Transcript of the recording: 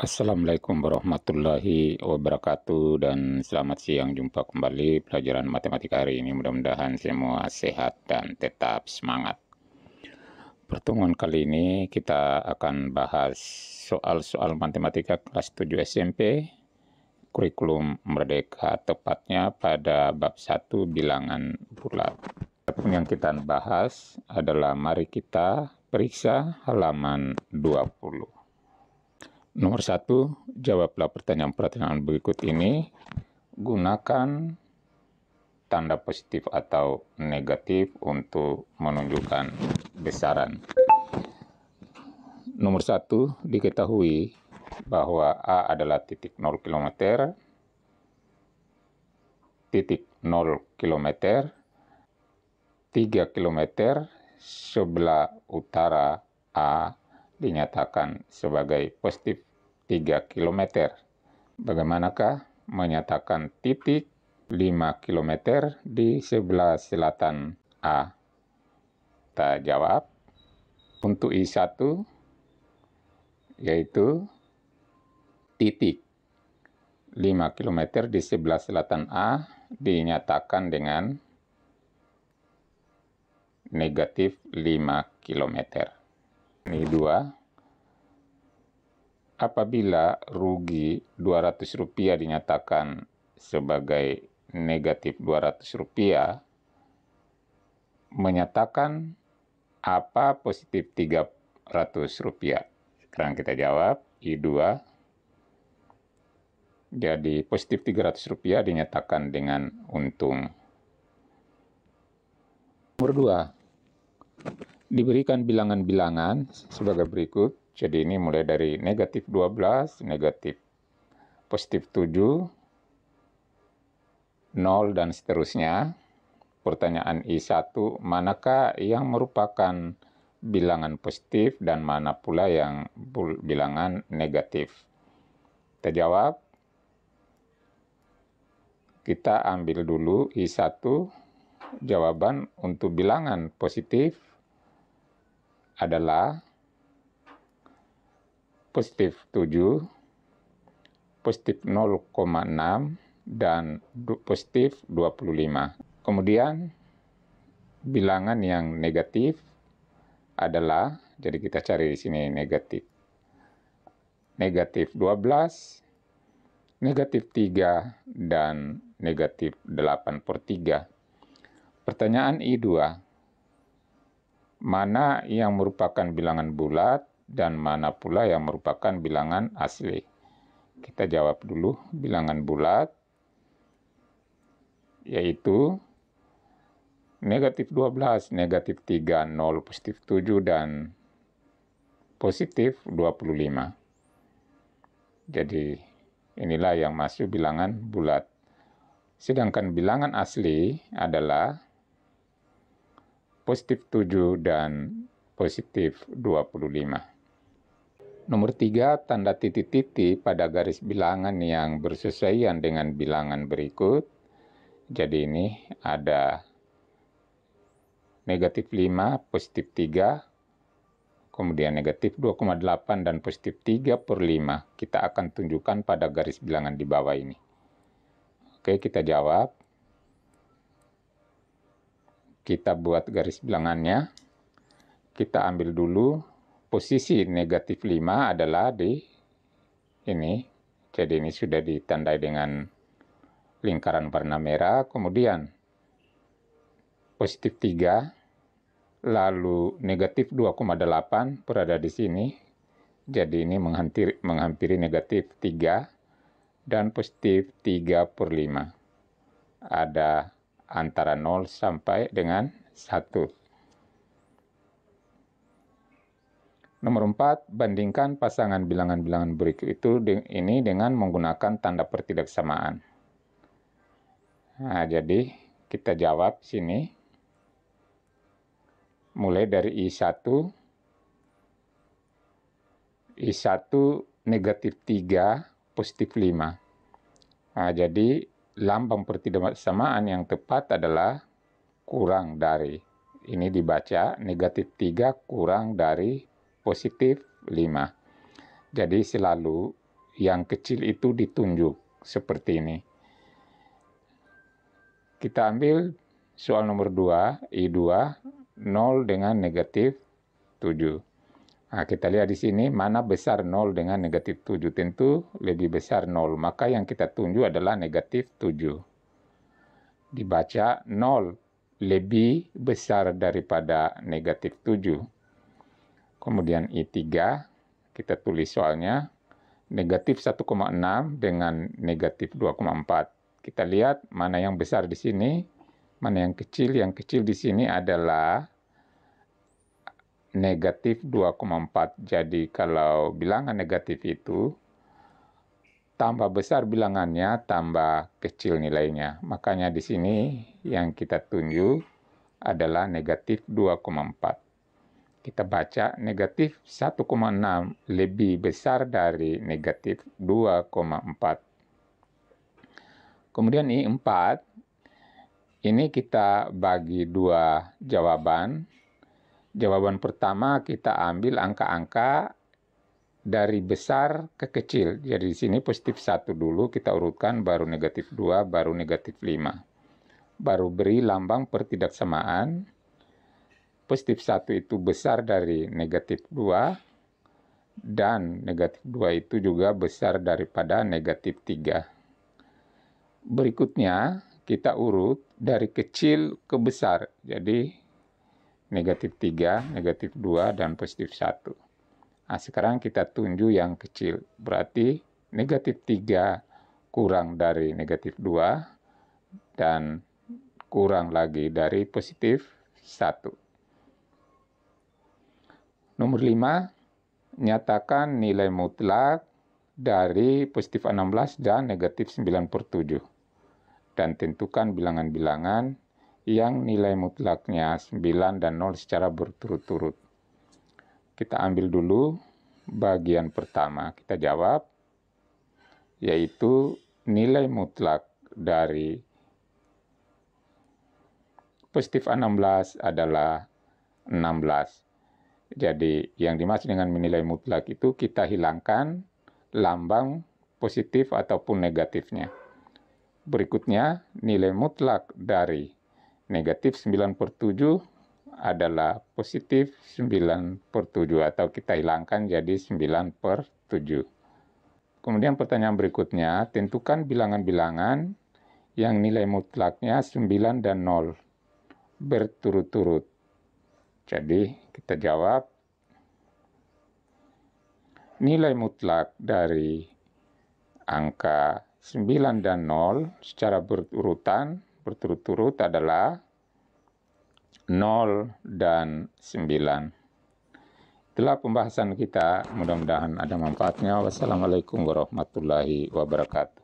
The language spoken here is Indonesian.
Assalamualaikum warahmatullahi wabarakatuh dan selamat siang jumpa kembali pelajaran matematika hari ini mudah-mudahan semua sehat dan tetap semangat pertemuan kali ini kita akan bahas soal-soal matematika kelas 7 SMP kurikulum merdeka tepatnya pada bab 1 bilangan bulat yang kita bahas adalah mari kita periksa halaman 20 Nomor satu, jawablah pertanyaan-pertanyaan berikut ini. Gunakan tanda positif atau negatif untuk menunjukkan besaran. Nomor satu, diketahui bahwa A adalah titik 0 km, titik 0 km, 3 km sebelah utara A dinyatakan sebagai positif 3 km. Bagaimanakah menyatakan titik 5 km di sebelah selatan A? Kita jawab untuk I1 yaitu titik 5 km di sebelah selatan A dinyatakan dengan negatif 5 kilometer. Ini dua. Apabila rugi ratus rupiah dinyatakan sebagai negatif dua ratus rupiah, menyatakan apa positif tiga ratus rupiah? Sekarang kita jawab, I2. Jadi positif tiga ratus rupiah dinyatakan dengan untung. Nomor 2 diberikan bilangan-bilangan sebagai berikut. Jadi ini mulai dari negatif 12, negatif positif 7, 0, dan seterusnya. Pertanyaan I1, manakah yang merupakan bilangan positif dan mana pula yang bilangan negatif? Kita jawab. Kita ambil dulu I1, jawaban untuk bilangan positif adalah positif 7, positif 0,6, dan positif 25. Kemudian bilangan yang negatif adalah, jadi kita cari di sini negatif. Negatif 12, negatif 3, dan negatif 8 per 3. Pertanyaan I2, mana yang merupakan bilangan bulat dan mana pula yang merupakan bilangan asli. Kita jawab dulu bilangan bulat, yaitu negatif 12, negatif 3, 0, positif 7, dan positif 25. Jadi inilah yang masuk bilangan bulat. Sedangkan bilangan asli adalah positif 7 dan positif 25. Nomor 3, tanda titik-titik pada garis bilangan yang bersesuaian dengan bilangan berikut. Jadi ini ada negatif 5, positif 3, kemudian negatif 2,8 dan positif 3 per 5. Kita akan tunjukkan pada garis bilangan di bawah ini. Oke, kita jawab kita buat garis bilangannya. Kita ambil dulu posisi negatif 5 adalah di ini. Jadi ini sudah ditandai dengan lingkaran warna merah. Kemudian positif 3, lalu negatif 2,8 berada di sini. Jadi ini menghampiri, menghampiri negatif 3 dan positif 3 per 5. Ada antara 0 sampai dengan 1. Nomor 4, bandingkan pasangan bilangan-bilangan berikut itu ini dengan menggunakan tanda pertidaksamaan. Nah, jadi kita jawab sini mulai dari I1 I1 negatif 3 positif 5 nah, jadi lambang pertidaksamaan yang tepat adalah kurang dari. Ini dibaca negatif 3 kurang dari positif 5. Jadi selalu yang kecil itu ditunjuk seperti ini. Kita ambil soal nomor 2, I2, 0 dengan negatif 7. Nah, kita lihat di sini mana besar 0 dengan negatif 7. Tentu lebih besar 0. Maka yang kita tunjuk adalah negatif 7. Dibaca 0 lebih besar daripada negatif 7. Kemudian I3 kita tulis soalnya. Negatif 1,6 dengan negatif 2,4. Kita lihat mana yang besar di sini, mana yang kecil. Yang kecil di sini adalah negatif 2,4. Jadi kalau bilangan negatif itu tambah besar bilangannya, tambah kecil nilainya. Makanya di sini yang kita tunjuk adalah negatif 2,4. Kita baca negatif 1,6 lebih besar dari negatif 2,4. Kemudian I4, ini kita bagi dua jawaban Jawaban pertama kita ambil angka-angka dari besar ke kecil. Jadi di sini positif 1 dulu kita urutkan, baru negatif 2, baru negatif 5. Baru beri lambang pertidaksamaan. Positif 1 itu besar dari negatif 2, dan negatif 2 itu juga besar daripada negatif 3. Berikutnya kita urut dari kecil ke besar. Jadi negatif 3, negatif 2, dan positif 1. Nah, sekarang kita tunjuk yang kecil. Berarti negatif 3 kurang dari negatif 2 dan kurang lagi dari positif 1. Nomor 5, nyatakan nilai mutlak dari positif 16 dan negatif 9 per 7. Dan tentukan bilangan-bilangan yang nilai mutlaknya 9 dan 0 secara berturut-turut. Kita ambil dulu bagian pertama, kita jawab, yaitu nilai mutlak dari positif 16 adalah 16. Jadi yang dimaksud dengan nilai mutlak itu kita hilangkan lambang positif ataupun negatifnya. Berikutnya, nilai mutlak dari negatif 9 per 7 adalah positif 9 per 7 atau kita hilangkan jadi 9 per 7. Kemudian pertanyaan berikutnya, tentukan bilangan-bilangan yang nilai mutlaknya 9 dan 0 berturut-turut. Jadi kita jawab nilai mutlak dari angka 9 dan 0 secara berurutan berturut-turut adalah 0 dan 9. Itulah pembahasan kita. Mudah-mudahan ada manfaatnya. Wassalamualaikum warahmatullahi wabarakatuh.